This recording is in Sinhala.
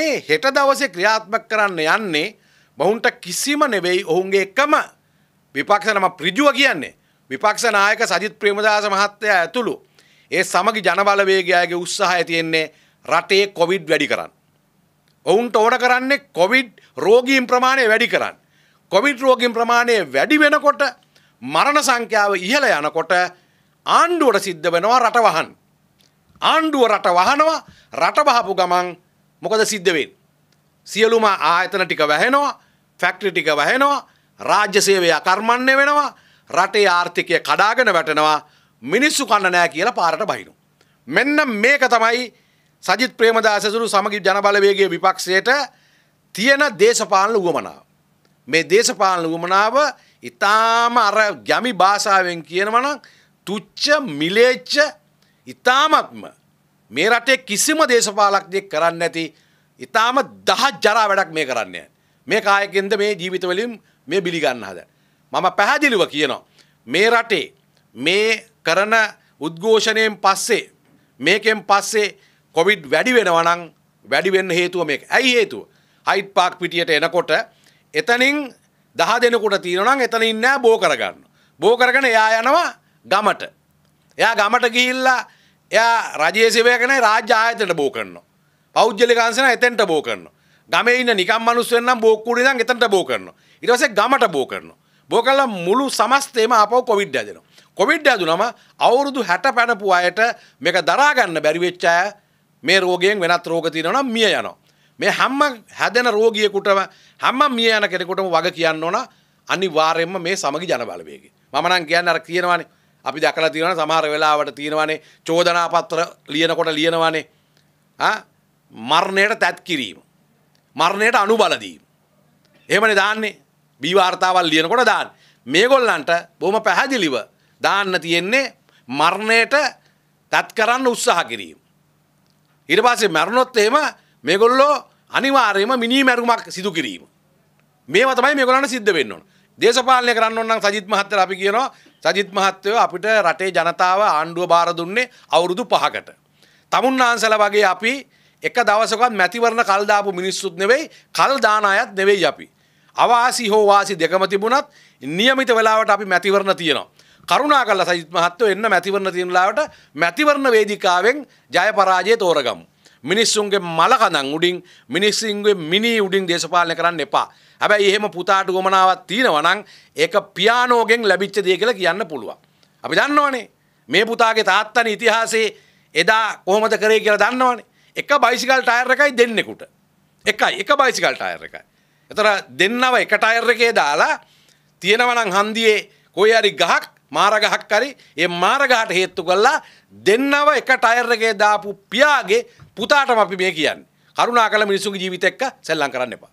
මේ හෙට දවසේ ක්‍රියාත්මක කරන්න යන්නේ මොවුන්ට කිසිම නෙවෙයි ඔවුන්ගේ එකම විපක්ෂනම ප්‍රිජුව කියන්නේ විපක්ෂ නායක සජිත් ප්‍රේමදාස මහත්තයා ඇතුළු ඒ සමගි ජනබලවේගයාගේ උත්සාහය තියෙන්නේ රටේ කොවිඩ් වැඩි කරන්න. ඔවුන්ට ඕන කරන්නේ කොවිඩ් රෝගීන් ප්‍රමාණය වැඩි කරන්න. කොවිඩ් රෝගීන් ප්‍රමාණය වැඩි වෙනකොට මරණ සංඛ්‍යාව ඉහළ යනකොට ආණ්ඩුවට සිද්ධ වෙනවා රට වහන්න. ආණ්ඩුව රට වහනවා රට වහපු ගමන් මොකද සිද්ධ වෙන්නේ? සියලුම ආයතන ටික වැහෙනවා, ෆැක්ටරි ටික වැහෙනවා, රාජ්‍ය සේවය අකර්මණ්‍ය වෙනවා, රටේ ආර්ථිකය කඩාගෙන වැටෙනවා, මිනිස්සු කන්න නෑ කියලා පාරට බහිනවා. මෙන්න මේක තමයි සජිත් ප්‍රේමදාසතුරු සමගි ජනබලවේගයේ විපක්ෂයට තියෙන දේශපාලන උවමනාව. මේ දේශපාලන උවමනාව ඊටාම අර ගැමි භාෂාවෙන් කියනවනම් තුච්ච මිලේච්ච ඊටාමත්ම මේ රටේ කිසිම දේශපාලක්දෙක් කරන්න ඇති ඉතාම දහත් ජරා වැඩක් මේ කරන්නේ. මේ කායකෙන්ද මේ ජීවිතවලින් මේ බිලිගන්න හද. මම පැහැදිලිව කියනවා. මේ රටේ මේ කරන උද්ඝෝෂණයෙන් පස්සේ මේකෙන් පස්සේ කොවිඩ් වැඩි වෙනවනම් වැඩිවෙන්න හේතුව මේක ඇයි හේතුව. හයිට් පාක් පිටියට එනකොට එතනින් දහ දෙනකොට තියෙනනම් එතන ඉන්න බෝ කරගන්න. බෝ කරගෙන එයා යනවා ගමට. එයා ගමට ගිහිල්ලා එයා රජයේ සේවය කරන රාජ්‍ය ආයතනයට බෝ කරනවා. පෞද්ගලික අංශන එතෙන්ට බෝ කරනවා. ගමේ ඉන්න නිකම් මිනිස්සුෙන් නම් බෝක්කුඩේ ඉඳන් එතෙන්ට බෝ කරනවා. ඊට පස්සේ ගමට බෝ කරනවා. බෝ කළා මුළු සමස්තේම ආපහු කොවිඩ් හැදෙනවා. කොවිඩ් හැදුනම අවුරුදු 60 පැනපු අයට මේක දරා ගන්න බැරි වෙච්ච අය මේ රෝගයෙන් වෙනත් රෝග තියෙනවා නම් මිය යනවා. මේ හැම හැදෙන රෝගියෙකුටම හැම මිය යන කෙනෙකුටම වග කියන්න ඕන අනිවාර්යයෙන්ම මේ සමගි ජන බලවේගය. මම නම් කියන්නේ අර කියනවානේ අපි දැකලා තියෙනවා සමහර වෙලාවට තියෙනවානේ චෝදනා පත්‍ර ලියනකොට ලියනවානේ ආ මරණයට තැත් කිරීම මරණයට අනුබල දීම එහෙමනේ දාන්නේ බී වාර්තාවල් ලියනකොට දාන්නේ මේගොල්ලන්ට බොහොම පැහැදිලිව දාන්න තියෙන්නේ මරණයට තත් කරන්න උත්සාහ කිරීම ඊට පස්සේ මරණොත් එහෙම මේගොල්ලෝ අනිවාර්යයෙන්ම මිනී මැරුමක් සිදු කිරීම මේවා තමයි මේගොල්ලන්ට සිද්ධ වෙන්න ඕන දේශපාලනය කරන්න ඕන නම් සජිත් මහත්තයා අපි කියනවා සජිත් මහත්තයෝ අපිට රටේ ජනතාව ආණ්ඩුව බාර දුන්නේ අවුරුදු 5කට. තමුන්නාන්සලා වගේ අපි එක දවසකවත් මැතිවරණ කල් දාපු මිනිස්සුත් නෙවෙයි කල් දාන අයත් නෙවෙයි අපි. අවාසි හෝ වාසි දෙකම තිබුණත් નિયમિત වෙලාවට අපි මැතිවරණ තියෙනවා. කරුණාකරලා සජිත් මහත්තයෝ එන්න මැතිවරණ තියෙන ලාවට මැතිවරණ වේදිකාවෙන් ජය පරාජය තෝරගමු. මිනිස්සුන්ගේ මලකඳන් උඩින් මිනිස්සුන්ගේ මිනි උඩින් දේශපාලනය කරන්න එපා. හැබැයි එහෙම පුතාට ගොමනාවක් තියෙනවා නම් ඒක පියානෝගෙන් ලැබිච්ච දේ කියලා කියන්න පුළුවන්. අපි දන්නවනේ මේ පුතාගේ තාත්තන ඉතිහාසයේ එදා කොහොමද කරේ කියලා දන්නවනේ. එක බයිසිකල් ටයර් එකයි දෙන්නෙකුට. එකයි එක බයිසිකල් ටයර් එකයි. එතර දෙන්නව එක ටයර් එකේ දාලා තියෙනවා නම් හන්දියේ කොයි හරි ගහක් මාර ගහක් හරි ඒ මාර ගහට හේතු කරලා දෙන්නව එක ටයර් එකේ දාපු පියාගේ පුතාටම අපි මේ කියන්නේ. කරුණාකරලා මිනිසුන්ගේ ජීවිත එක්ක සෙල්ලම් කරන්න එපා.